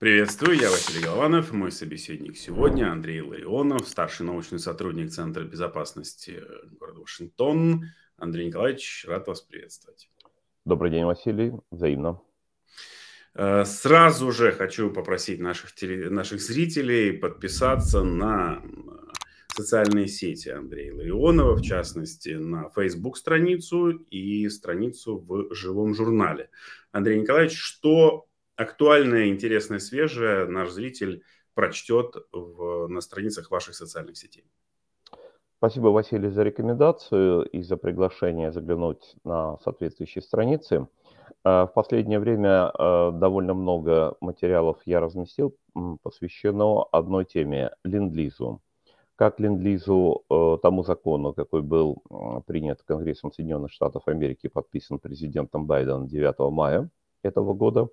Приветствую, я Василий Голованов, мой собеседник сегодня Андрей Ларионов, старший научный сотрудник Центра безопасности э, города Вашингтон. Андрей Николаевич, рад вас приветствовать. Добрый день, Василий, взаимно. Э, сразу же хочу попросить наших, теле... наших зрителей подписаться на э, социальные сети Андрея Ларионова, в частности, на Facebook-страницу и страницу в живом журнале. Андрей Николаевич, что актуальное, интересное, свежее наш зритель прочтет в, на страницах ваших социальных сетей. Спасибо, Василий, за рекомендацию и за приглашение заглянуть на соответствующие страницы. Э, в последнее время э, довольно много материалов я разместил, посвящено одной теме линдлизу. Как линдлизу, э, тому закону, какой был принят Конгрессом Соединенных Штатов Америки, подписан президентом Байденом 9 мая – этого года.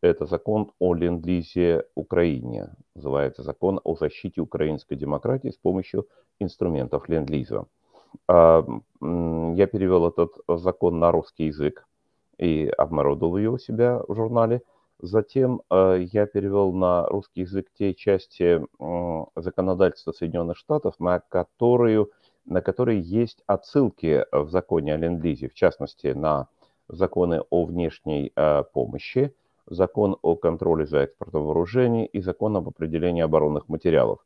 Это закон о ленд-лизе Украине. Называется закон о защите украинской демократии с помощью инструментов ленд-лиза. А, я перевел этот закон на русский язык и обнародовал его у себя в журнале. Затем а, я перевел на русский язык те части законодательства Соединенных Штатов, на, которую, на которые есть отсылки в законе о ленд-лизе, в частности, на законы о внешней а, помощи, закон о контроле за экспортом вооружений и закон об определении оборонных материалов.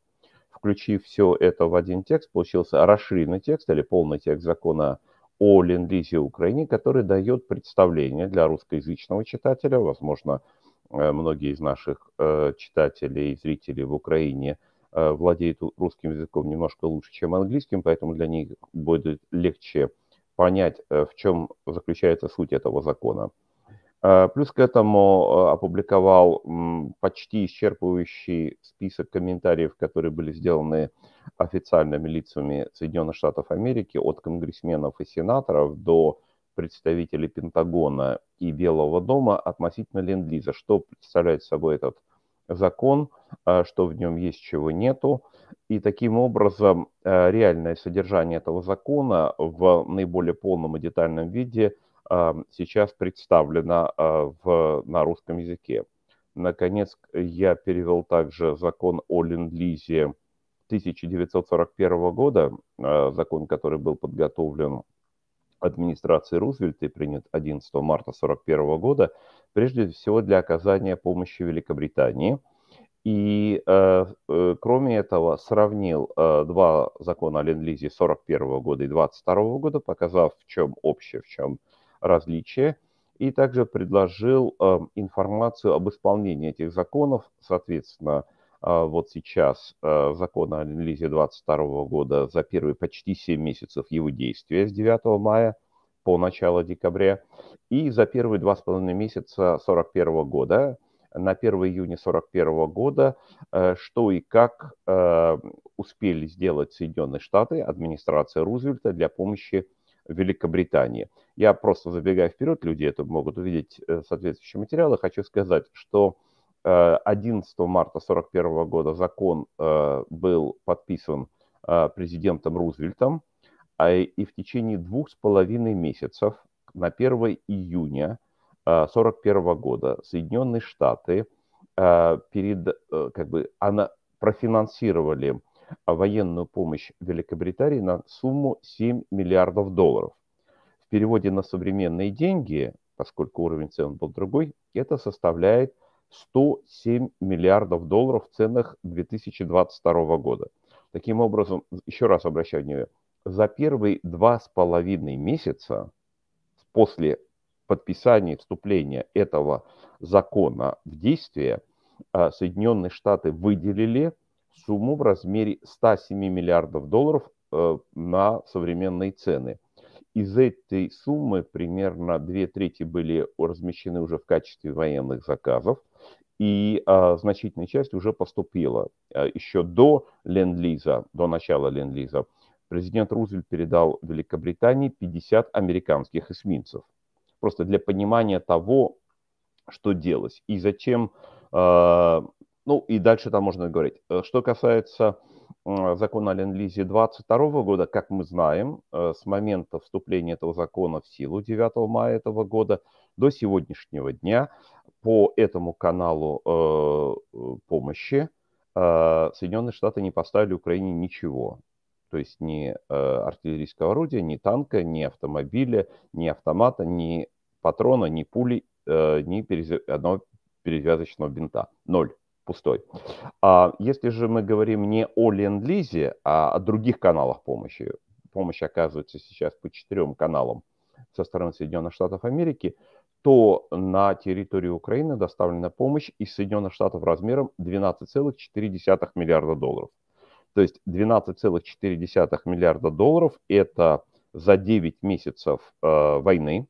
Включив все это в один текст, получился расширенный текст или полный текст закона о ленд-лизе Украине, который дает представление для русскоязычного читателя, возможно, э, многие из наших э, читателей и зрителей в Украине э, владеют русским языком немножко лучше, чем английским, поэтому для них будет легче понять, э, в чем заключается суть этого закона. Э, плюс к этому э, опубликовал почти исчерпывающий список комментариев, которые были сделаны официальными лицами Соединенных Штатов Америки, от конгрессменов и сенаторов до представителей Пентагона и Белого дома относительно ленд-лиза. Что представляет собой этот закон, а, что в нем есть, чего нету. И таким образом а, реальное содержание этого закона в наиболее полном и детальном виде а, сейчас представлено в, на русском языке. Наконец, я перевел также закон о ленд-лизе 1941 года, закон, который был подготовлен администрации Рузвельта и принят 11 марта 1941 года, прежде всего для оказания помощи Великобритании. И э, э, кроме этого сравнил э, два закона о Ленд-Лизе 1941 года и 1922 года, показав, в чем общее, в чем различие, и также предложил э, информацию об исполнении этих законов, соответственно, а, вот сейчас э, закон о релизе 2022 года за первые почти 7 месяцев его действия с 9 мая по начало декабря и за первые два с половиной месяца 41 года на 1 июня 41 года, э, что и как э, успели сделать Соединенные Штаты, администрация Рузвельта для помощи Великобритании. Я просто забегая вперед, люди это могут увидеть соответствующие материалы, хочу сказать, что 11 э, марта 1941 года закон э, был подписан э, президентом Рузвельтом, а, и в течение двух с половиной месяцев на 1 июня 1941 года Соединенные Штаты перед, как бы, она, профинансировали военную помощь Великобритании на сумму 7 миллиардов долларов. В переводе на современные деньги, поскольку уровень цен был другой, это составляет – 107 миллиардов долларов в ценах 2022 года. Таким образом, еще раз обращаю внимание, за первые два с половиной месяца после подписания вступления этого закона в действие а, Соединенные Штаты выделили сумму в размере 107 миллиардов долларов э, на современные цены. Из этой суммы примерно две трети были размещены уже в качестве военных заказов, и а, значительная часть уже поступила. А, Еще до Ленд-Лиза, до начала Ленд-Лиза, президент Рузвельт передал Великобритании 50 американских эсминцев. Просто для понимания того, что делалось и зачем. Э, ну и дальше там можно говорить. Э, что касается э, закона о Ленд-Лизе 22 года, как мы знаем, э, с момента вступления этого закона в силу 9 мая этого года до сегодняшнего дня по этому каналу э, э, помощи э, Соединенные Штаты не поставили Украине ничего. То есть ни э, артиллерийского орудия, ни танка, ни автомобиля, ни автомата, ни патрона, ни пули, э, ни перез... одного перевязочного бинта. Ноль. Пустой. А если же мы говорим не о ленд-лизе, а о других каналах помощи, помощь оказывается сейчас по четырем каналам со стороны Соединенных Штатов Америки – то на территорию Украины доставлена помощь из Соединенных Штатов размером 12,4 миллиарда долларов. То есть 12,4 миллиарда долларов – это за 9 месяцев э, войны,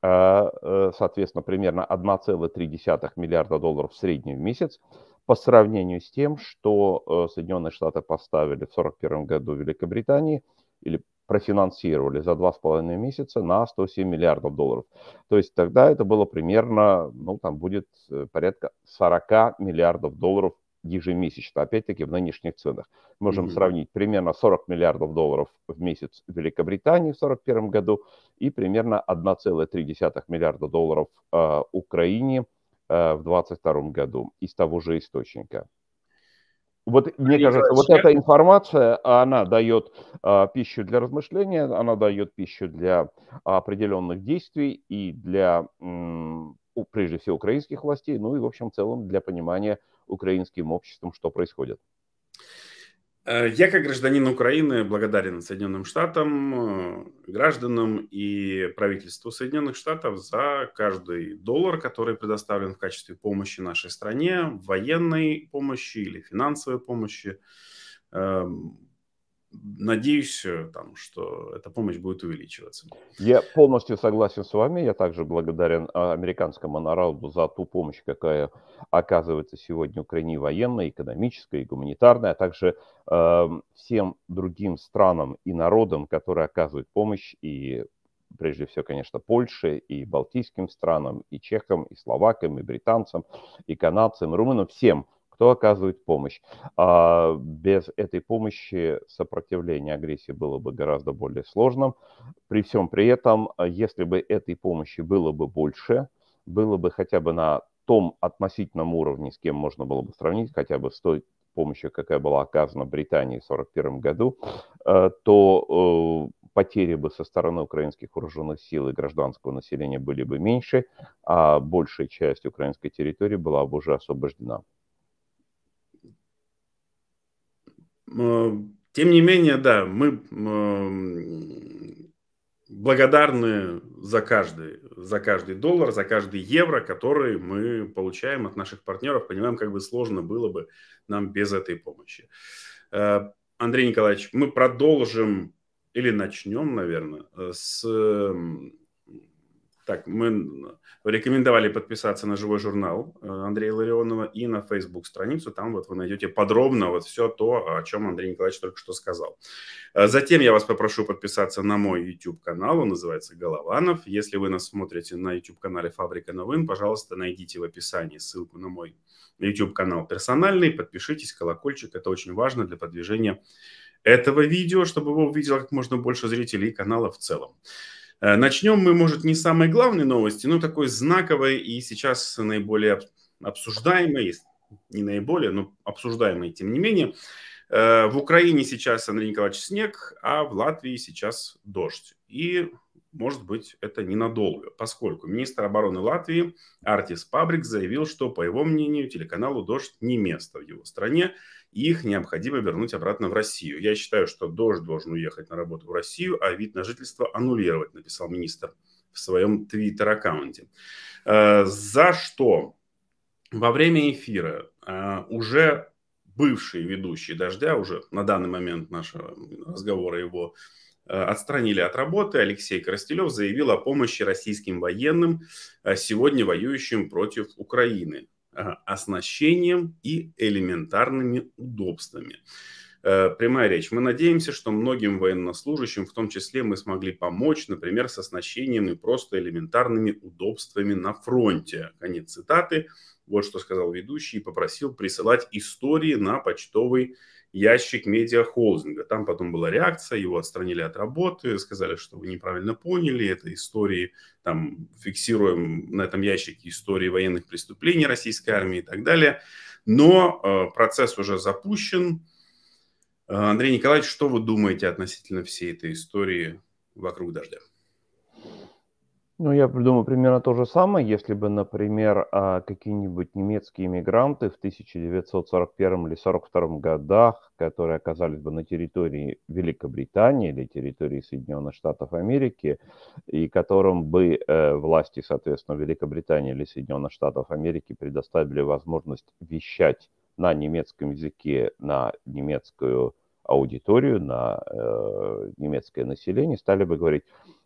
а, э, соответственно, примерно 1,3 миллиарда долларов в среднем в месяц, по сравнению с тем, что э, Соединенные Штаты поставили в 1941 году Великобритании, или профинансировали за 2,5 месяца на 107 миллиардов долларов. То есть тогда это было примерно, ну, там будет э, порядка 40 миллиардов долларов ежемесячно, опять-таки в нынешних ценах. Можем mm-hmm. сравнить примерно 40 миллиардов долларов в месяц в Великобритании в 1941 году и примерно 1,3 миллиарда долларов э, Украине э, в 2022 году из того же источника. Вот, мне кажется, вот эта информация, она дает а, пищу для размышления, она дает пищу для определенных действий и для, м, прежде всего, украинских властей, ну и, в общем, в целом, для понимания украинским обществом, что происходит. Э, я как гражданин Украины благодарен Соединенным Штатам, э, гражданам и правительству Соединенных Штатов за каждый доллар, который предоставлен в качестве помощи нашей стране, военной помощи или финансовой помощи эм, надеюсь, э, там, что эта помощь будет увеличиваться. Я полностью согласен с вами. Я также благодарен а, американскому народу за ту помощь, какая оказывается сегодня Украине военная, экономическая и гуманитарная, а также э, всем другим странам и народам, которые оказывают помощь и прежде всего, конечно, Польше и балтийским странам, и чехам, и словакам, и британцам, и канадцам, и румынам, всем – кто оказывает помощь. А без этой помощи сопротивление агрессии было бы гораздо более сложным. При всем при этом, а, если бы этой помощи было бы больше, было бы хотя бы на том относительном уровне, с кем можно было бы сравнить, хотя бы с той помощью, какая была оказана Британии в 1941 году, а, то э, потери бы со стороны украинских вооруженных сил и гражданского населения были бы меньше, а большая часть украинской территории была бы уже освобождена. Э, тем не менее, да, мы э, благодарны за каждый, за каждый доллар, за каждый евро, который мы получаем от наших партнеров. Понимаем, как бы сложно было бы нам без этой помощи. Э, Андрей Николаевич, мы продолжим или начнем, наверное, с так, мы рекомендовали подписаться на живой журнал э, Андрея Ларионова и на Facebook страницу. Там вот вы найдете подробно вот все то, о чем Андрей Николаевич только что сказал. Э, затем я вас попрошу подписаться на мой YouTube канал. Он называется Голованов. Если вы нас смотрите на YouTube канале Фабрика новин, пожалуйста, найдите в описании ссылку на мой YouTube канал персональный. Подпишитесь, колокольчик. Это очень важно для продвижения этого видео, чтобы его увидело как можно больше зрителей канала в целом. Э, Начнем мы, может, не с самой главной новости, но такой знаковой и сейчас наиболее обсуждаемой, не наиболее, но обсуждаемой, тем не менее. Э, в Украине сейчас Андрей Николаевич снег, а в Латвии сейчас дождь. И может быть, это ненадолго, поскольку министр обороны Латвии Артис Пабрик заявил, что, по его мнению, телеканалу «Дождь» не место в его стране, и их необходимо вернуть обратно в Россию. Я считаю, что «Дождь» должен уехать на работу в Россию, а вид на жительство аннулировать, написал министр в своем твиттер-аккаунте. Э, за что во время эфира э, уже бывший ведущий «Дождя», уже на данный момент нашего э, разговора его Э, отстранили от работы, Алексей Коростелев заявил о помощи российским военным, э, сегодня воюющим против Украины, э, оснащением и элементарными удобствами. Прямая речь. Мы надеемся, что многим военнослужащим, в том числе, мы смогли помочь, например, с оснащением и просто элементарными удобствами на фронте. Конец цитаты. Вот что сказал ведущий и попросил присылать истории на почтовый ящик медиахолдинга. Там потом была реакция, его отстранили от работы, сказали, что вы неправильно поняли, это истории, там, фиксируем на этом ящике истории военных преступлений российской армии и так далее. Но э, процесс уже запущен. Э, Андрей Николаевич, что вы думаете относительно всей этой истории вокруг дождя? Ну, я думаю, примерно то же самое, если бы, например, а, какие-нибудь немецкие иммигранты в 1941 или 1942 годах, которые оказались бы на территории Великобритании или территории Соединенных Штатов Америки, и которым бы э, власти, соответственно, Великобритании или Соединенных Штатов Америки предоставили возможность вещать на немецком языке, на немецкую аудиторию, на э, немецкое население, стали бы говорить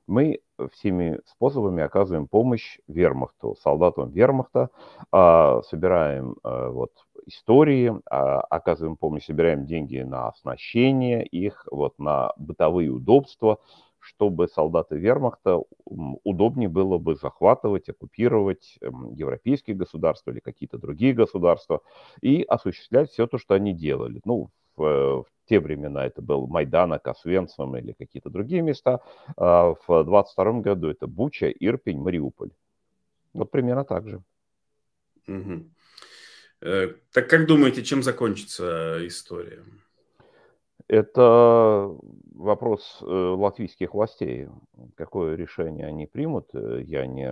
мы э, всеми способами оказываем помощь вермахту, солдатам вермахта, а, собираем э, вот, истории, а, оказываем помощь, собираем деньги на оснащение их, вот, на бытовые удобства, чтобы солдаты вермахта удобнее было бы захватывать, оккупировать эм, европейские государства или какие-то другие государства и осуществлять все то, что они делали. Ну, в те времена это был Майданок, а Освенцим или какие-то другие места. А в 22 году это Буча, Ирпень, Мариуполь. Вот примерно так же. Угу. Так как думаете, чем закончится история? Это вопрос э, латвийских властей. Какое решение они примут, э, я не,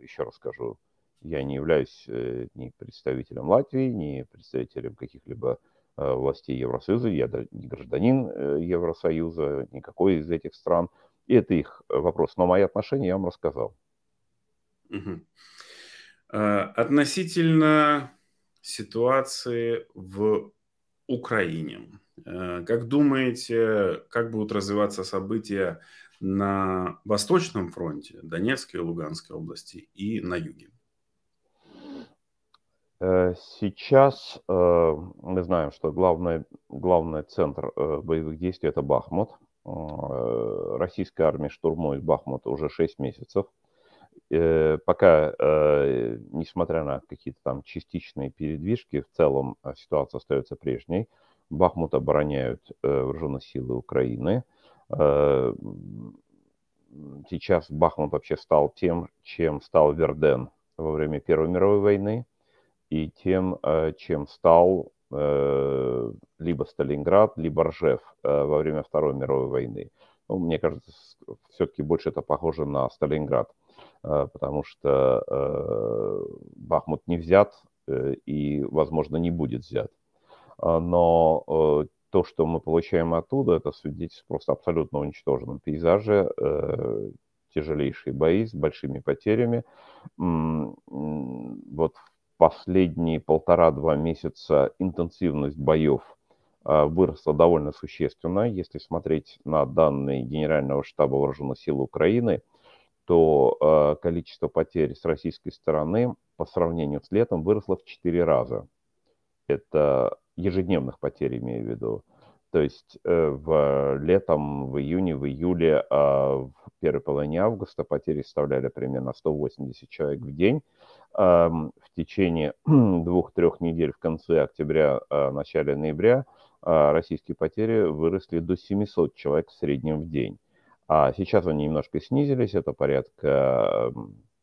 еще раз скажу, я не являюсь ни представителем Латвии, ни представителем каких-либо Э, властей Евросоюза, я не гражданин э, Евросоюза, никакой из этих стран. И это их э, вопрос. Но мои отношения я вам рассказал. Угу. Относительно ситуации в Украине. Как думаете, как будут развиваться события на Восточном фронте, Донецкой и Луганской области и на юге? Э, сейчас э, мы знаем, что главный, главный центр э, боевых действий – это Бахмут. Российская армия штурмует Бахмут уже 6 месяцев. Пока, несмотря на какие-то там частичные передвижки, в целом ситуация остается прежней. Бахмут обороняют вооруженные силы Украины. Сейчас Бахмут вообще стал тем, чем стал Верден во время Первой мировой войны – и тем, э, чем стал э, либо Сталинград, либо Ржев э, во время Второй мировой войны. Ну, мне кажется, все-таки больше это похоже на Сталинград, потому что Бахмут не взят и, возможно, не будет взят. А, но то, что мы получаем оттуда, это свидетельство просто абсолютно уничтоженном пейзаже, тяжелейшие бои с большими потерями. Вот последние полтора-два месяца интенсивность боев а, выросла довольно существенно. Если смотреть на данные Генерального штаба Вооруженных сил Украины, то а, количество потерь с российской стороны по сравнению с летом выросло в 4 раза. Это ежедневных потерь, имею в виду. То есть э, в летом, в июне, в июле, а, в первой половине августа потери составляли примерно 180 человек в день в течение двух-трех недель в конце октября, а, начале ноября а, российские потери выросли до 700 человек в среднем в день. А сейчас они немножко снизились, это порядка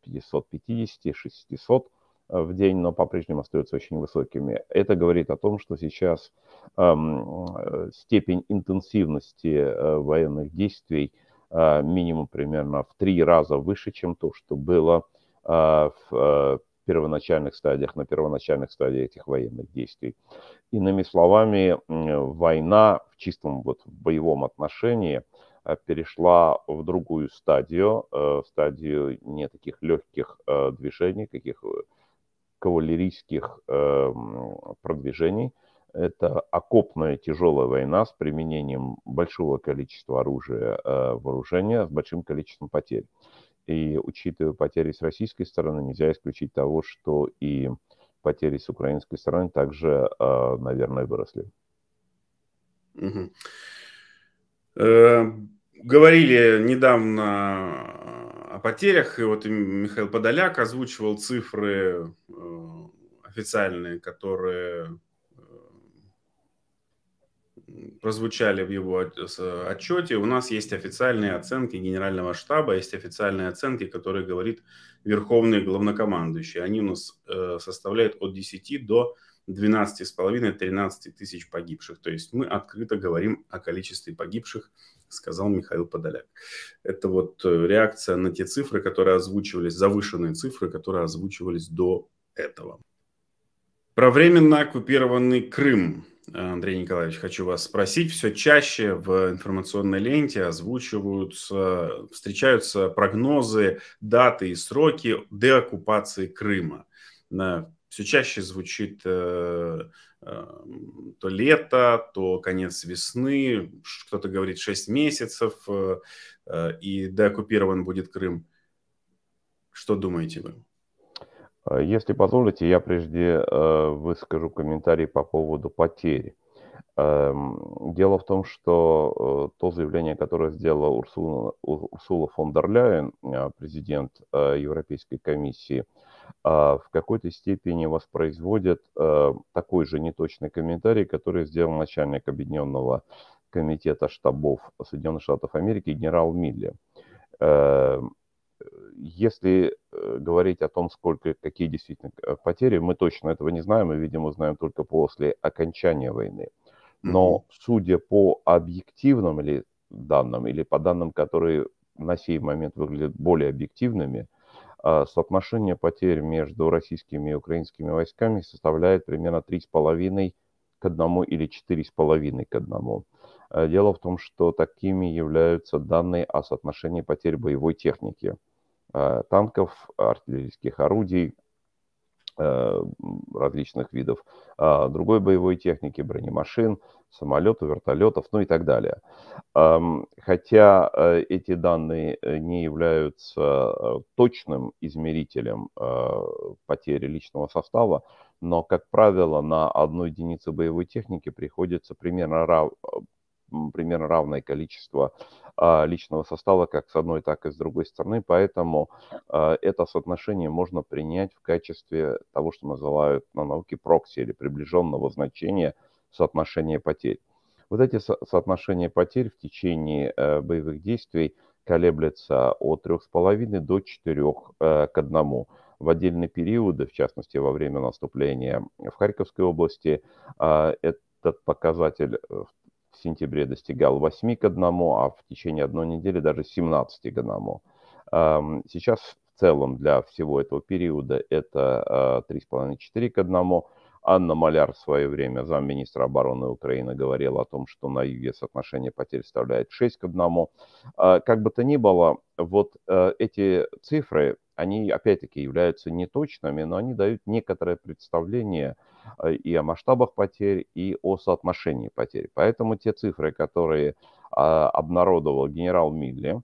550-600 а, в день, но по-прежнему остаются очень высокими. Это говорит о том, что сейчас эм, степень интенсивности э, военных действий э, минимум примерно в три раза выше, чем то, что было в а, в а, первоначальных стадиях, на первоначальных стадиях этих военных действий. Иными словами, война в чистом вот боевом отношении а, перешла в другую стадию, в стадию не таких легких движений, каких э, кавалерийских продвижений. Это окопная тяжелая война с применением большого количества оружия, вооружения, с большим количеством потерь. И учитывая потери с российской стороны, нельзя исключить того, что и потери с украинской стороны также, а, наверное, выросли. Эм, говорили недавно о потерях, и вот Михаил Подоляк озвучивал цифры э, официальные, которые прозвучали в его отчете, у нас есть официальные оценки генерального штаба, есть официальные оценки, которые говорит верховный главнокомандующий. Они у нас э, составляют от 10 до 12,5-13 тысяч погибших. То есть мы открыто говорим о количестве погибших, сказал Михаил Подоляк. Это вот э, реакция на те цифры, которые озвучивались, завышенные цифры, которые озвучивались до этого. Про временно оккупированный Крым. Андрей Николаевич, хочу вас спросить. Все чаще в информационной ленте озвучиваются, встречаются прогнозы, даты и сроки деоккупации Крыма. Все чаще звучит э, э, то лето, то конец весны, кто-то говорит 6 месяцев, э, и деоккупирован будет Крым. Что думаете вы? Э, если позволите, я прежде э, выскажу комментарий по поводу потери. Эм, дело в том, что э, то заявление, которое сделала Урсула, Урсула фон дер Ляйен, президент Европейской комиссии, в какой-то степени воспроизводит такой же неточный комментарий, который сделал начальник Объединенного комитета штабов Соединенных Штатов Америки генерал Милли. Эм, если э, говорить о том, сколько, какие действительно э, потери, мы точно этого не знаем, мы, видимо, знаем только после окончания войны. Но судя по объективным ли данным или по данным, которые на сей момент выглядят более объективными, э, соотношение потерь между российскими и украинскими войсками составляет примерно 3,5 к 1 или 4,5 к 1. Дело в том, что такими являются данные о соотношении потерь боевой техники – Э, танков, артиллерийских орудий, э, различных видов, э, другой боевой техники, бронемашин, самолетов, вертолетов, ну и так далее. Эм, хотя эти данные не являются точным измерителем потери личного состава, но, как правило, на одну единицу боевой техники приходится примерно примерно равное количество а, личного состава как с одной, так и с другой стороны, поэтому а, это соотношение можно принять в качестве того, что называют на науке прокси или приближенного значения соотношения потерь. Вот эти со- соотношения потерь в течение э, боевых действий колеблется от 3,5 до 4 э, к 1 в отдельные периоды, в частности во время наступления в Харьковской области, а, этот показатель э, в в сентябре достигал 8 к 1, а в течение одной недели даже 17 к 1. Эм, сейчас в целом для всего этого периода это 3,5-4 э, к 1. Анна Маляр в свое время, замминистра обороны Украины, говорила о том, что на юге соотношение потерь составляет 6 к 1. Э, как бы то ни было, вот э, эти цифры, они опять-таки являются неточными, но они дают некоторое представление о Э, и о масштабах потерь, и о соотношении потерь. Поэтому те цифры, которые а, обнародовал генерал Милли,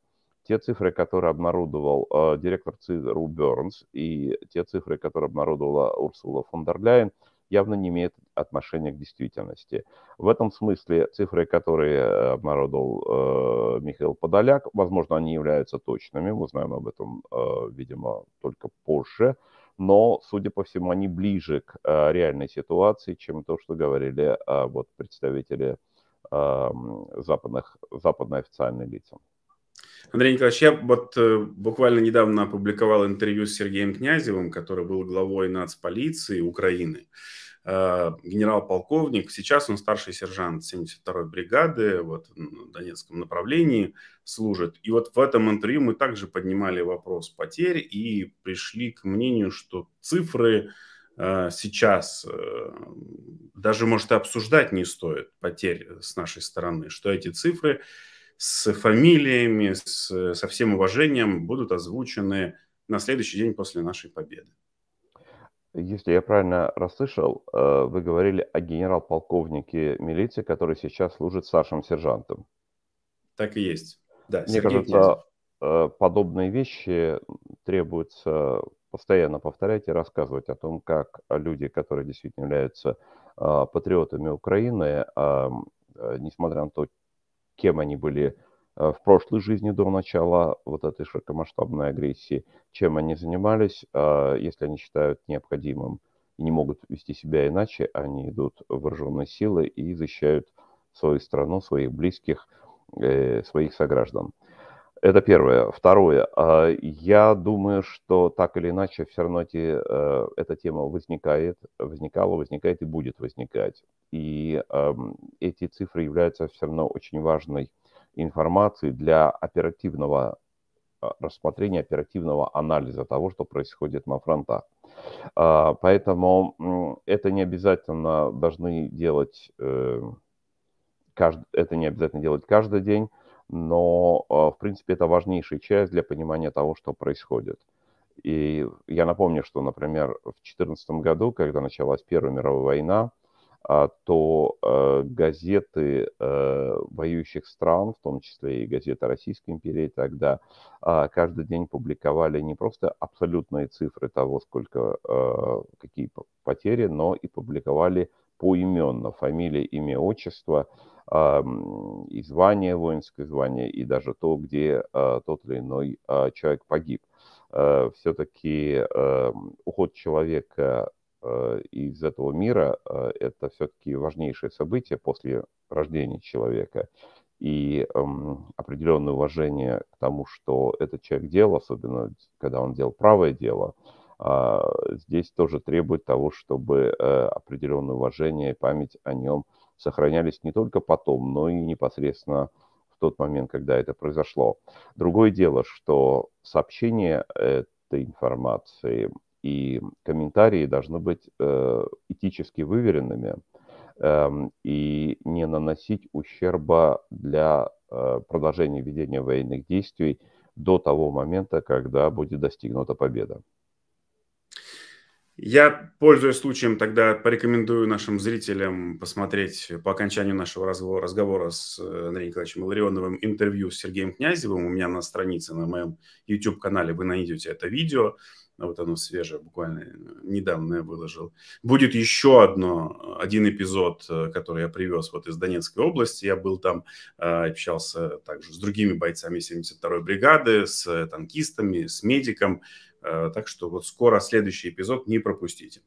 те цифры, которые обнародовал э, директор ЦРУ Бернс и те цифры, которые обнародовала Урсула фон дер Ляйен, явно не имеют отношения к действительности. В этом смысле цифры, которые э, обнародовал э, Михаил Подоляк, возможно, они являются точными, мы узнаем об этом, э, видимо, только позже но, судя по всему, они ближе к а, реальной ситуации, чем то, что говорили а, вот представители западных, западной официальной лица. Андрей Николаевич, я вот э, буквально недавно опубликовал интервью с Сергеем Князевым, который был главой нацполиции Украины. Э, генерал-полковник, сейчас он старший сержант 72-й бригады вот, на Донецком направлении служит. И вот в этом интервью мы также поднимали вопрос потерь и пришли к мнению, что цифры э, сейчас э, даже, может, и обсуждать не стоит потерь с нашей стороны, что эти цифры с фамилиями, с, со всем уважением будут озвучены на следующий день после нашей победы. Если я правильно расслышал, э, вы говорили о генерал-полковнике милиции, который сейчас служит старшим сержантом. Так и есть. Да, Мне Сергей кажется, э, подобные вещи требуется постоянно повторять и рассказывать о том, как люди, которые действительно являются э, патриотами Украины, э, несмотря на то, кем они были Э, в прошлой жизни до начала вот этой широкомасштабной агрессии, чем они занимались, а, если они считают необходимым и не могут вести себя иначе, они идут в вооруженные силы и защищают свою страну, своих близких, э, своих сограждан. Это первое. Второе. А, я думаю, что так или иначе все равно эти, э, эта тема возникает, возникала, возникает и будет возникать. И эм, эти цифры являются все равно очень важной информации для оперативного а, рассмотрения, оперативного анализа того, что происходит на фронтах. А, поэтому это не обязательно должны делать, э, это не обязательно делать каждый день, но, а, в принципе, это важнейшая часть для понимания того, что происходит. И я напомню, что, например, в 2014 году, когда началась Первая мировая война, а, то э, газеты э, воюющих стран, в том числе и газета Российской империи тогда, а, каждый день публиковали не просто абсолютные цифры того, сколько, э, какие потери, но и публиковали поименно, фамилия, имя, отчество, а, и звание воинское звание, и даже то, где тот или иной человек погиб. Все-таки уход человека Э, из этого мира, э, это все-таки важнейшее событие после рождения человека. И эм, определенное уважение к тому, что этот человек делал, особенно когда он делал правое дело, э, здесь тоже требует того, чтобы э, определенное уважение и память о нем сохранялись не только потом, но и непосредственно в тот момент, когда это произошло. Другое дело, что сообщение этой информации и комментарии должны быть э, этически выверенными эм, и не наносить ущерба для э, продолжения ведения военных действий до того момента, когда будет достигнута победа. Я, пользуясь случаем, тогда порекомендую нашим зрителям посмотреть по окончанию нашего разговора, разговора с э, Андреем Николаевичем Илларионовым интервью с Сергеем Князевым. У меня на странице на моем YouTube-канале вы найдете это видео. А вот оно свежее, буквально э, недавно я выложил. Будет еще одно, э, один эпизод, э, который я привез вот из Донецкой области. Я был там, общался также с другими бойцами 72-й бригады, с танкистами, с медиком. Так что вот скоро следующий эпизод не пропустите.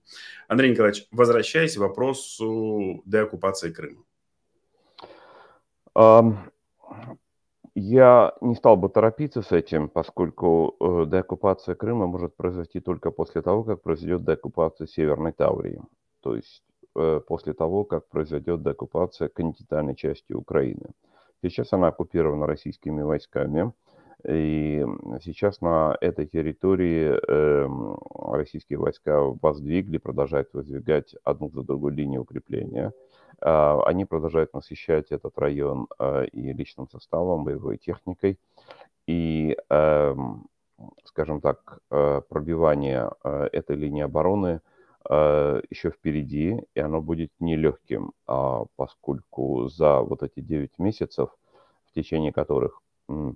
Андрей Николаевич, возвращаясь к вопросу деоккупации Крыма. Um я не стал бы торопиться с этим, поскольку э, деоккупация Крыма может произойти только после того, как произойдет деоккупация Северной Таврии, то есть э, после того, как произойдет деоккупация континентальной части Украины. Сейчас она оккупирована российскими войсками. И сейчас на этой территории э, российские войска воздвигли, продолжают воздвигать одну за другой линию укрепления. Э, они продолжают насыщать этот район э, и личным составом, боевой техникой. И, э, скажем так, э, пробивание э, этой линии обороны э, еще впереди, и оно будет нелегким, э, поскольку за вот эти 9 месяцев, в течение которых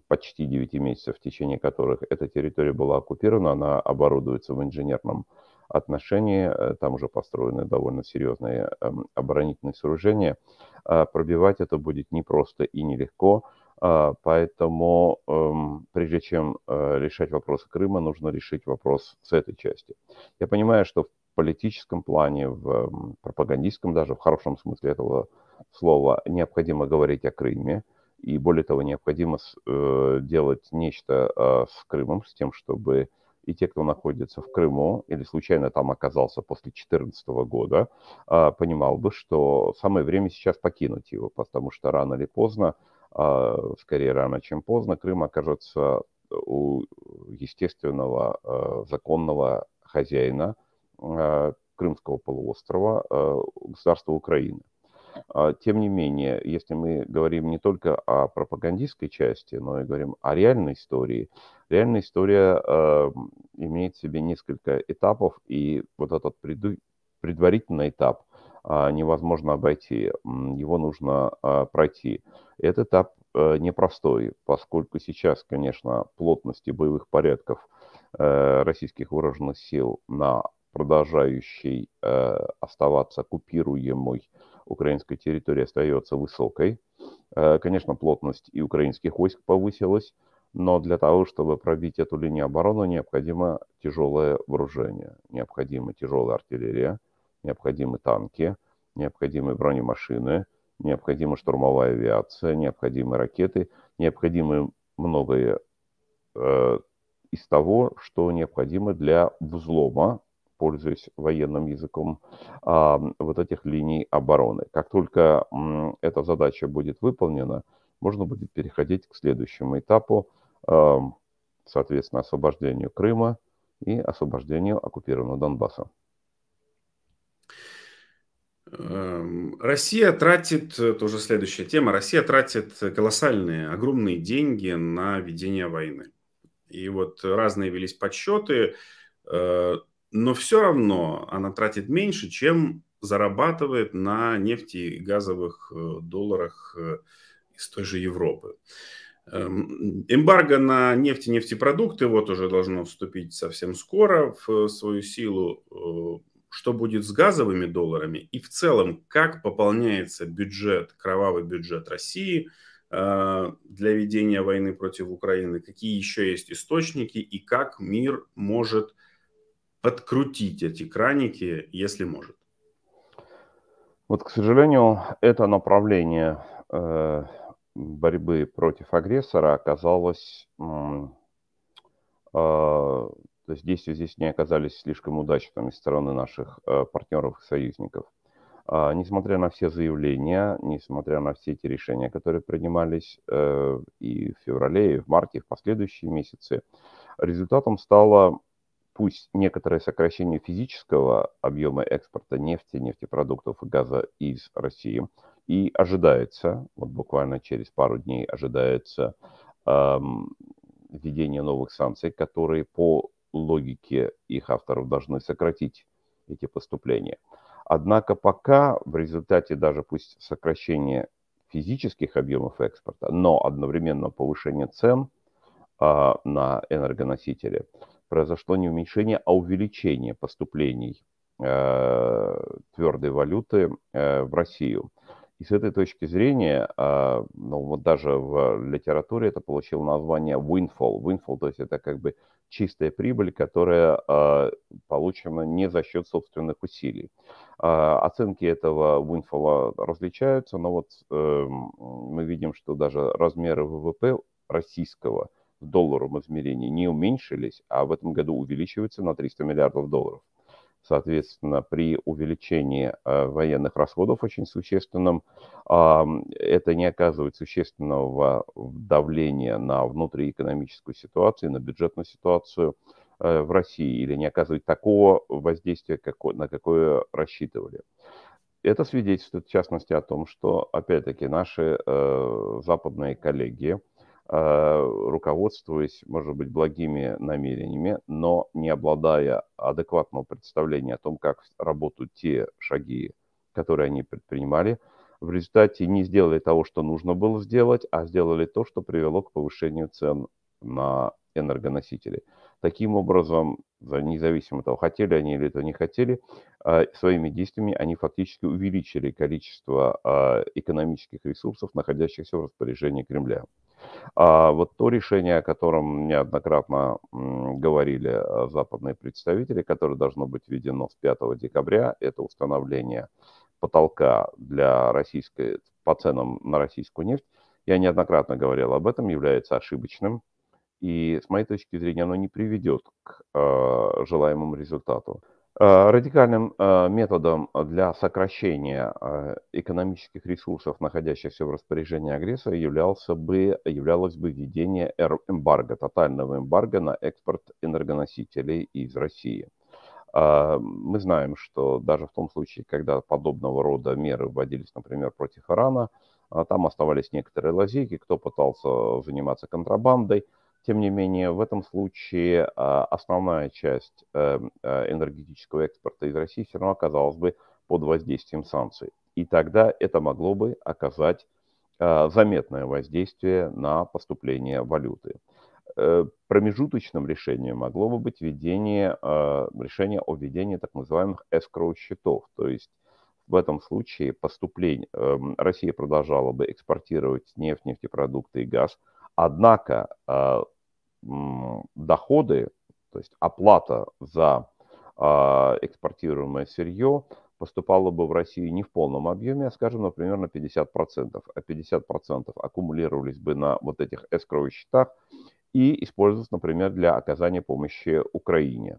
почти 9 месяцев, в течение которых эта территория была оккупирована, она оборудуется в инженерном отношении, э, там уже построены довольно серьезные эм, оборонительные сооружения. А пробивать это будет непросто и нелегко, а Поэтому, эм, прежде чем э, решать вопрос Крыма, нужно решить вопрос с этой части. Я понимаю, что в политическом плане, в эм, пропагандистском даже, в хорошем смысле этого слова, необходимо говорить о Крыме, и более того, необходимо э, делать нечто а, с Крымом, с тем, чтобы и те, кто находится в Крыму или случайно там оказался после 2014 года, а, понимал бы, что самое время сейчас покинуть его, потому что рано или поздно, а, скорее рано, чем поздно, Крым окажется у естественного законного хозяина Крымского полуострова государства Украины. А, тем не менее, если мы говорим не только о пропагандистской части, но и говорим о реальной истории, реальная история э, имеет в себе несколько этапов, и вот этот преду... предварительный этап э, невозможно обойти, его нужно э, пройти. Этот этап э, непростой, поскольку сейчас, конечно, плотности боевых порядков э, российских вооруженных сил на продолжающей э, оставаться оккупируемой украинской территории остается высокой. Э, конечно, плотность и украинских войск повысилась, но для того, чтобы пробить эту линию обороны, необходимо тяжелое вооружение, необходима тяжелая артиллерия, необходимы танки, необходимы бронемашины, необходима штурмовая авиация, необходимы ракеты, необходимы многое э, из того, что необходимо для взлома пользуясь военным языком, а, вот этих линий обороны. Как только эта задача будет выполнена, можно будет переходить к следующему этапу, а, соответственно, освобождению Крыма и освобождению оккупированного Донбасса. Эм, Россия тратит, тоже следующая тема, Россия тратит колоссальные, огромные деньги на ведение войны. И вот разные велись подсчеты, э, но все равно она тратит меньше, чем зарабатывает на нефти и газовых э, долларах э, из той же Европы. Эм, эмбарго на нефть и нефтепродукты вот уже должно вступить совсем скоро в свою силу. Э, что будет с газовыми долларами и в целом, как пополняется бюджет, кровавый бюджет России для ведения войны против Украины, какие еще есть источники и как мир может подкрутить эти краники, если может? Вот, к сожалению, это направление э, борьбы против агрессора оказалось... Э, то действия здесь не оказались слишком удачными со стороны наших э, партнеров и союзников. Э, несмотря на все заявления, несмотря на все эти решения, которые принимались э, и в феврале, и в марте, и в последующие месяцы, результатом стало пусть некоторое сокращение физического объема экспорта нефти, нефтепродуктов и газа из России и ожидается, вот буквально через пару дней ожидается эм, введение новых санкций, которые по логике их авторов должны сократить эти поступления. Однако пока в результате даже пусть сокращения физических объемов экспорта, но одновременно повышение цен э, на энергоносители, произошло не уменьшение, а увеличение поступлений э, твердой валюты э, в Россию. И с этой точки зрения, э, ну вот даже в литературе это получило название windfall. Windfall, то есть это как бы чистая прибыль, которая получена не за счет собственных усилий. Оценки этого windfall различаются, но вот эм, мы видим, что даже размеры ВВП российского – в долларовом измерении не уменьшились, а в этом году увеличиваются на 300 миллиардов долларов. Соответственно, при увеличении э, военных расходов очень существенном, э, это не оказывает существенного давления на внутриэкономическую ситуацию, на бюджетную ситуацию э, в России, или не оказывает такого воздействия, какое, на какое рассчитывали. Это свидетельствует, в частности, о том, что, опять-таки, наши э, западные коллеги – Э, руководствуясь, может быть, благими намерениями, но не обладая адекватного представления о том, как работают те шаги, которые они предпринимали, в результате не сделали того, что нужно было сделать, а сделали то, что привело к повышению цен на энергоносители. Таким образом, независимо от того, хотели они или этого не хотели, э, своими действиями они фактически увеличили количество э, экономических ресурсов, находящихся в распоряжении Кремля. А вот то решение, о котором неоднократно говорили э, западные представители, которое должно быть введено с 5 декабря, это установление потолка для российской, по ценам на российскую нефть, я неоднократно говорил об этом, является ошибочным. И с моей точки зрения оно не приведет к э, желаемому результату. Э, радикальным э, методом для сокращения э, экономических ресурсов, находящихся в распоряжении агрессора, являлся бы, являлось бы введение эмбарго, тотального эмбарго на экспорт энергоносителей из России. Мы знаем, что даже в том случае, когда подобного рода меры вводились, например, против Ирана, там оставались некоторые лазейки, кто пытался заниматься контрабандой – тем не менее, в этом случае а, основная часть эм, э, энергетического экспорта из России все равно оказалась бы под воздействием санкций. И тогда это могло бы оказать а, заметное воздействие на поступление валюты. Э, промежуточным решением могло бы быть введение, а, решение о введении так называемых эскроу-счетов, то есть в этом случае поступление, эм, Россия продолжала бы экспортировать нефть, нефтепродукты и газ – Однако э, доходы, то есть оплата за э, экспортируемое сырье поступала бы в Россию не в полном объеме, а, скажем, например, на 50%, а 50% аккумулировались бы на вот этих эскроу счетах и использовались, например, для оказания помощи Украине.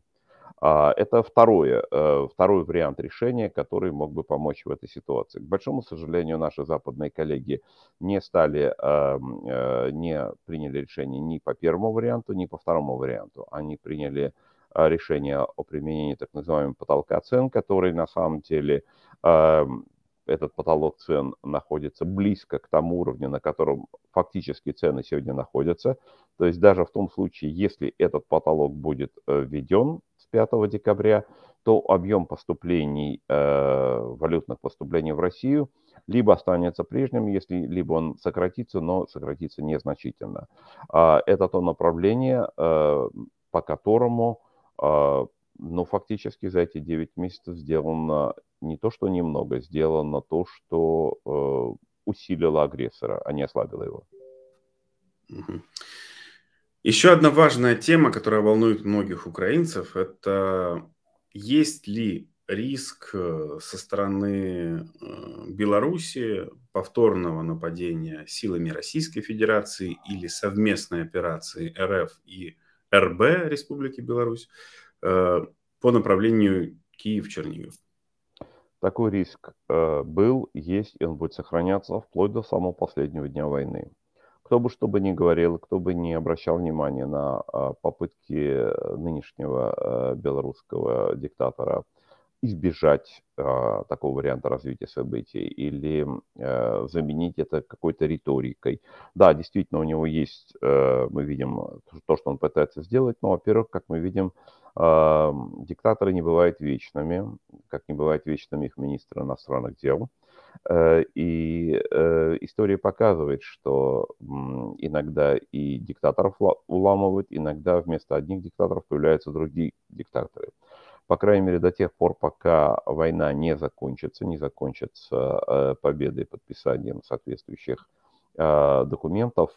А, это второе, э, второй вариант решения, который мог бы помочь в этой ситуации. К большому сожалению, наши западные коллеги не стали, эм, э, не приняли решение ни по первому варианту, ни по второму варианту. Они приняли э, решение о применении так называемого потолка цен, который на самом деле эм, этот потолок цен находится близко к тому уровню, на котором фактически цены сегодня находятся. То есть даже в том случае, если этот потолок будет введен, 5 декабря, то объем поступлений, э, валютных поступлений в Россию либо останется прежним, если либо он сократится, но сократится незначительно. Э, это то направление, э, по которому, э, ну, фактически за эти 9 месяцев сделано не то, что немного, сделано то, что э, усилило агрессора, а не ослабило его. Mm-hmm. Еще одна важная тема, которая волнует многих украинцев, это есть ли риск э, со стороны э, Беларуси повторного нападения силами Российской Федерации или совместной операции РФ и РБ Республики Беларусь э, по направлению Киев-Чернигов? Такой риск был, есть, и он будет сохраняться вплоть до самого последнего дня войны кто бы что бы ни говорил, кто бы не обращал внимания на а, попытки нынешнего э, белорусского диктатора избежать а, такого варианта развития событий или э, заменить это какой-то риторикой. Да, действительно, у него есть, э, мы видим то, что он пытается сделать, но, во-первых, как мы видим, а, диктаторы не бывают вечными, как не бывают вечными их министры иностранных дел. Э, и э, история показывает, что иногда и диктаторов уламывают, иногда вместо одних диктаторов появляются другие диктаторы. По крайней мере, до тех пор, пока война не закончится, не закончится э, победой и подписанием соответствующих документов,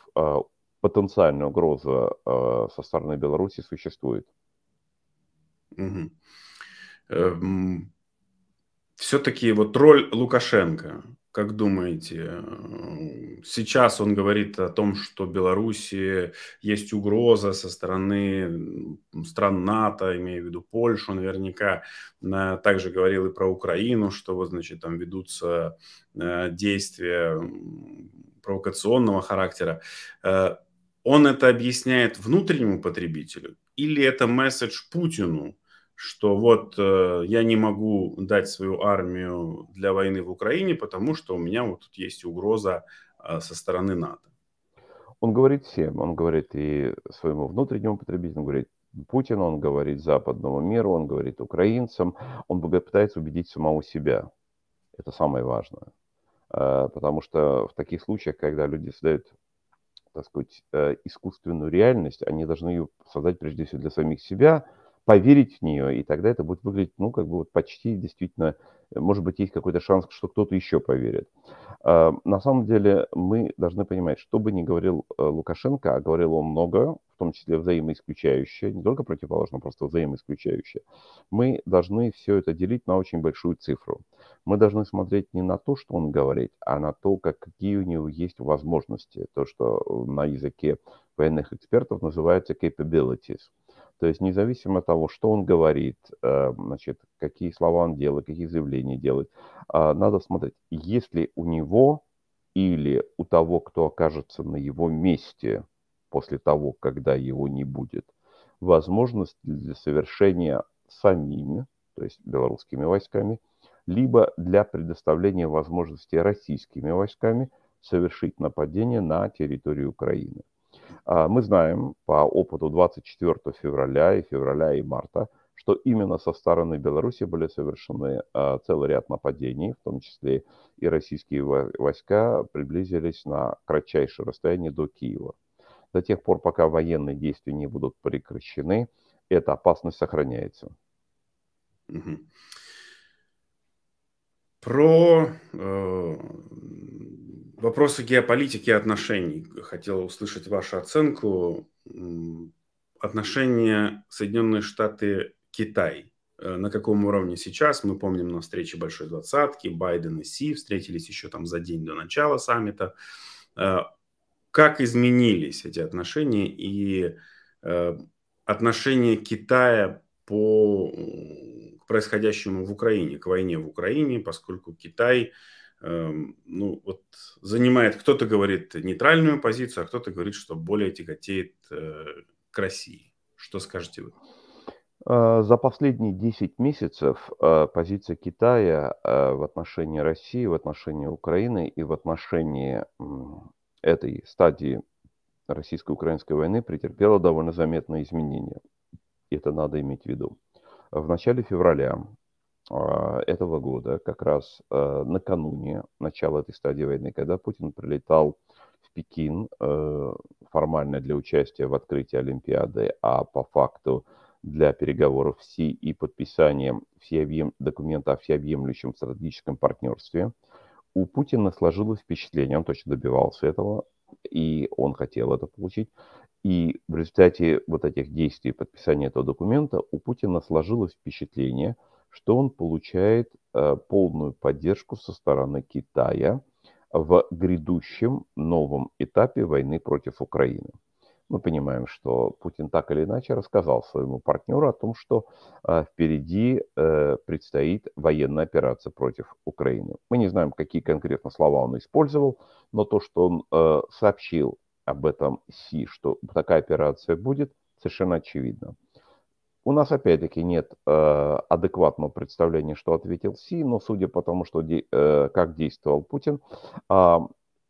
потенциальная угроза со стороны Беларуси существует. Угу все-таки вот роль Лукашенко, как думаете, сейчас он говорит о том, что в Беларуси есть угроза со стороны стран НАТО, имею в виду Польшу, наверняка также говорил и про Украину, что вот, значит, там ведутся э, действия провокационного характера. Э, он это объясняет внутреннему потребителю или это месседж Путину, что вот э, я не могу дать свою армию для войны в Украине, потому что у меня вот тут есть угроза э, со стороны НАТО. Он говорит всем, он говорит и своему внутреннему потребителю, он говорит Путину, он говорит западному миру, он говорит украинцам, он пытается убедить самого себя. Это самое важное. Э, потому что в таких случаях, когда люди создают так сказать, э, искусственную реальность, они должны ее создать прежде всего для самих себя, поверить в нее, и тогда это будет выглядеть, ну, как бы вот почти действительно, э, может быть, есть какой-то шанс, что кто-то еще поверит. А, на самом деле мы должны понимать, что бы ни говорил э, Лукашенко, а говорил он много, в том числе взаимоисключающее, не только противоположное, просто взаимоисключающее, мы должны все это делить на очень большую цифру. Мы должны смотреть не на то, что он говорит, а на то, как, какие у него есть возможности. То, что э, на языке военных экспертов называется capabilities – то есть независимо от того, что он говорит, э, значит, какие слова он делает, какие заявления делает, а, надо смотреть, есть ли у него или у того, кто окажется на его месте после того, когда его не будет, возможность для совершения самими, то есть белорусскими войсками, либо для предоставления возможности российскими войсками совершить нападение на территорию Украины. А, мы знаем по опыту 24 февраля и февраля и марта, что именно со стороны Беларуси были совершены а, целый ряд нападений, в том числе и российские войска приблизились на кратчайшее расстояние до Киева. До тех пор, пока военные действия не будут прекращены, эта опасность сохраняется. Про э, Вопросы геополитики и отношений. Хотел услышать вашу оценку. Отношения Соединенные Штаты-Китай. Э, на каком уровне сейчас? Мы помним на встрече Большой Двадцатки, Байден и Си встретились еще там за день до начала саммита. Э, как изменились эти отношения и э, отношения Китая по происходящему в Украине, к войне в Украине, поскольку Китай Эм, ну, вот занимает, кто-то говорит нейтральную позицию, а кто-то говорит, что более тяготеет э, к России. Что скажете вы? Э, за последние 10 месяцев э, позиция Китая в отношении России, в отношении Украины и в отношении этой стадии российско-украинской войны претерпела довольно заметные изменения. Это надо иметь в виду. В начале февраля а, этого года, как раз а, накануне начала этой стадии войны, когда Путин прилетал в Пекин э, формально для участия в открытии Олимпиады, а по факту для переговоров СИ и подписания всеобъем... документа о всеобъемлющем стратегическом партнерстве, у Путина сложилось впечатление, он точно добивался этого, и он хотел это получить. И в результате вот этих действий подписания этого документа у Путина сложилось впечатление – что он получает э, полную поддержку со стороны Китая в грядущем новом этапе войны против Украины. Мы понимаем, что Путин так или иначе рассказал своему партнеру о том, что э, впереди э, предстоит военная операция против Украины. Мы не знаем, какие конкретно слова он использовал, но то, что он сообщил об этом Си, что такая операция будет, совершенно очевидно. У нас опять-таки нет э, адекватного представления, что ответил Си, но судя по тому, что де, э, как действовал Путин, э,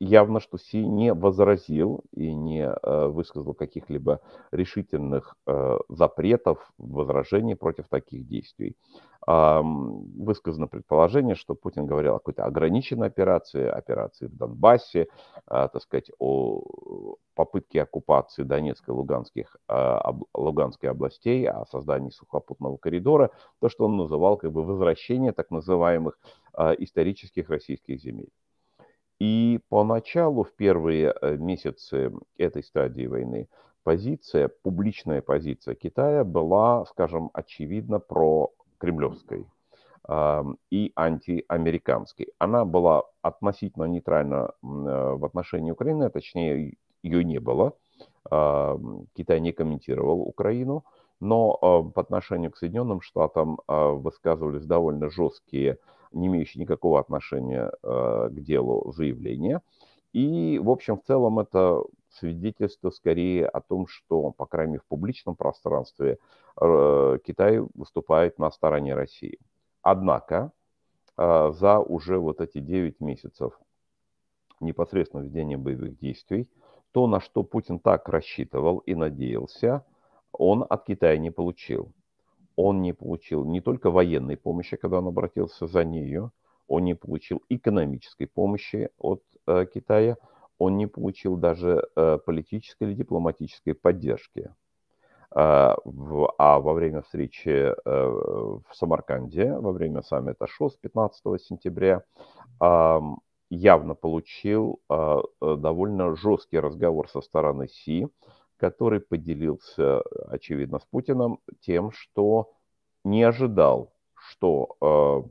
явно, что Си не возразил и не э, высказал каких-либо решительных э, запретов, возражений против таких действий. Высказано предположение, что Путин говорил о какой-то ограниченной операции, операции в Донбассе, а, так сказать, о попытке оккупации Донецкой и Луганских, э, Луганской областей, о создании сухопутного коридора, то, что он называл как бы возвращение так называемых исторических российских земель. И поначалу, в первые э, месяцы этой стадии войны, позиция, публичная позиция Китая была, скажем, очевидно про кремлевской и антиамериканской. Она была относительно нейтральна э, в отношении Украины, а точнее ее не было. Китай не комментировал Украину, но э, по отношению к Соединенным Штатам высказывались довольно жесткие не имеющий никакого отношения э, к делу заявления. И, в общем, в целом это свидетельство скорее о том, что, по крайней мере, в публичном пространстве э, Китай выступает на стороне России. Однако э, за уже вот эти 9 месяцев непосредственно ведения боевых действий, то, на что Путин так рассчитывал и надеялся, он от Китая не получил он не получил не только военной помощи, когда он обратился за нею, он не получил экономической помощи от э, Китая, он не получил даже э, политической или дипломатической поддержки. А, в, а во время встречи э, в Самарканде, во время саммита ШОС 15 сентября, э, явно получил а, э, довольно жесткий разговор со стороны Си, который поделился, очевидно, с Путиным тем, что не ожидал, что э,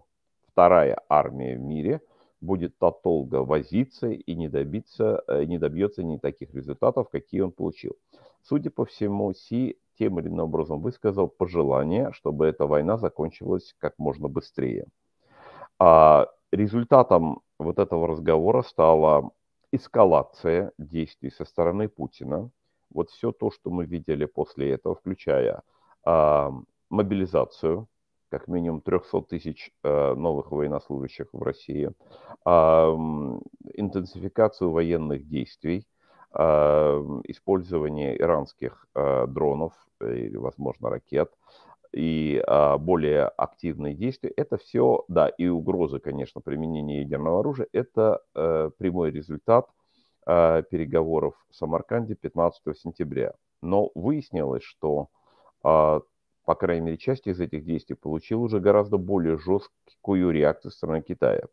вторая армия в мире будет так долго возиться и не, добиться, э, не добьется ни таких результатов, какие он получил. Судя по всему, Си тем или иным образом высказал пожелание, чтобы эта война закончилась как можно быстрее. А результатом вот этого разговора стала эскалация действий со стороны Путина – вот все то, что мы видели после этого, включая э, мобилизацию, как минимум 300 тысяч э, новых военнослужащих в России, э, интенсификацию военных действий, э, использование иранских э, дронов э, или, возможно, ракет и э, более активные действия, это все, да, и угрозы, конечно, применения ядерного оружия, это э, прямой результат – Э, переговоров в Самарканде 15 сентября. Но выяснилось, что, а, по крайней мере, часть из этих действий получила уже гораздо более жесткую реакцию со стороны Китая.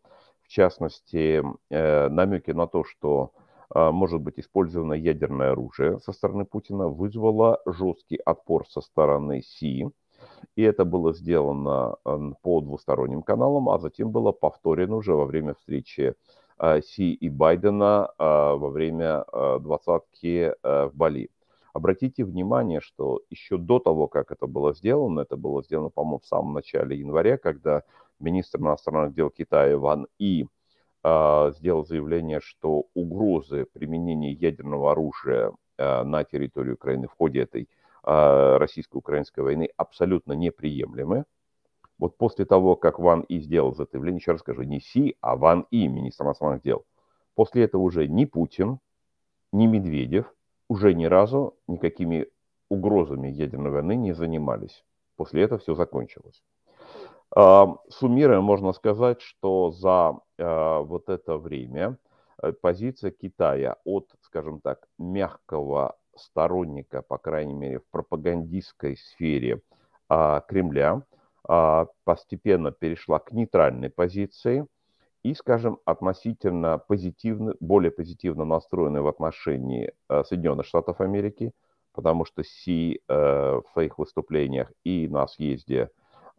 В частности, э, намеки на то, что а, может быть использовано ядерное оружие со стороны Путина, вызвало жесткий отпор со стороны Си. И это было сделано по двусторонним каналам, а затем было повторено уже во время встречи а, Си и Байдена а, во время а, двадцатки в Бали. Обратите внимание, что еще до того, как это было сделано, это было сделано, по-моему, в самом начале января, когда министр иностранных дел Китая Ван И сделал заявление, что угрозы применения ядерного оружия на территории Украины в ходе этой российско-украинской войны абсолютно неприемлемы. Вот после того, как Ван И сделал заявление, еще раз скажу, не Си, а Ван И, министр иностранных дел, после этого уже ни Путин, ни Медведев уже ни разу никакими угрозами ядерной войны не занимались. После этого все закончилось. А, суммируя, можно сказать, что за а, вот это время э, позиция Китая от, скажем так, мягкого сторонника, по крайней мере, в пропагандистской сфере а, Кремля – а, постепенно перешла к нейтральной позиции и, скажем, относительно позитивно, более позитивно настроены в отношении э, Соединенных Штатов Америки, потому что Си э, в своих выступлениях и на съезде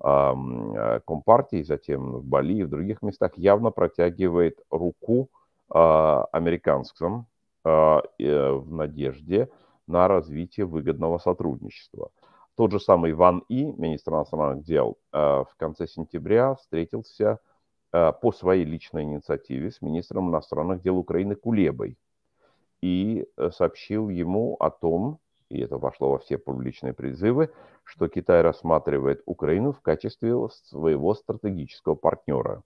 э, Компартии, затем в Бали и в других местах явно протягивает руку а, американцам а, в надежде на развитие выгодного сотрудничества – тот же самый Ван И, министр иностранных дел, э, в конце сентября встретился э, по своей личной инициативе с министром иностранных дел Украины Кулебой и э, сообщил ему о том, и это вошло во все публичные призывы, что Китай рассматривает Украину в качестве своего стратегического партнера.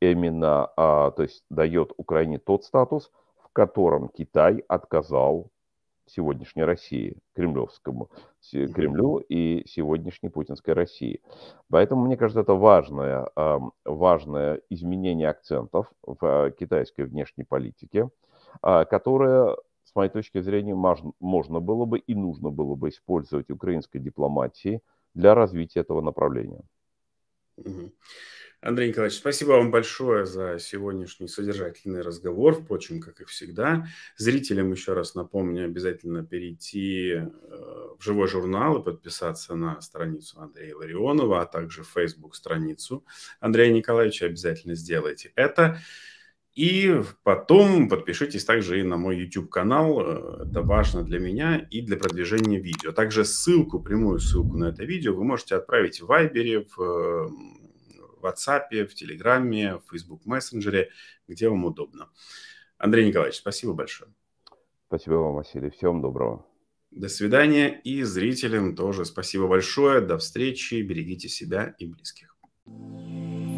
Именно, а, то есть дает Украине тот статус, в котором Китай отказал сегодняшней России, кремлевскому э, Кремлю и сегодняшней путинской России. Поэтому, мне кажется, это важное, важное изменение акцентов в а, китайской внешней политике, а, которое, с моей точки зрения, можно было бы и нужно было бы использовать украинской дипломатии для развития этого направления. Андрей Николаевич, спасибо вам большое за сегодняшний содержательный разговор, впрочем, как и всегда. Зрителям еще раз напомню, обязательно перейти э, в живой журнал и подписаться на страницу Андрея Ларионова, а также Facebook-страницу Андрея Николаевича. Обязательно сделайте это. И потом подпишитесь также и на мой YouTube-канал. Э, это важно для меня и для продвижения видео. Также ссылку, прямую ссылку на это видео вы можете отправить в Вайбере в э, в WhatsApp, в Telegram, в Facebook Messenger, где вам удобно. Андрей Николаевич, спасибо большое. Спасибо вам, Василий. Всем доброго. До свидания и зрителям тоже спасибо большое. До встречи. Берегите себя и близких. thank you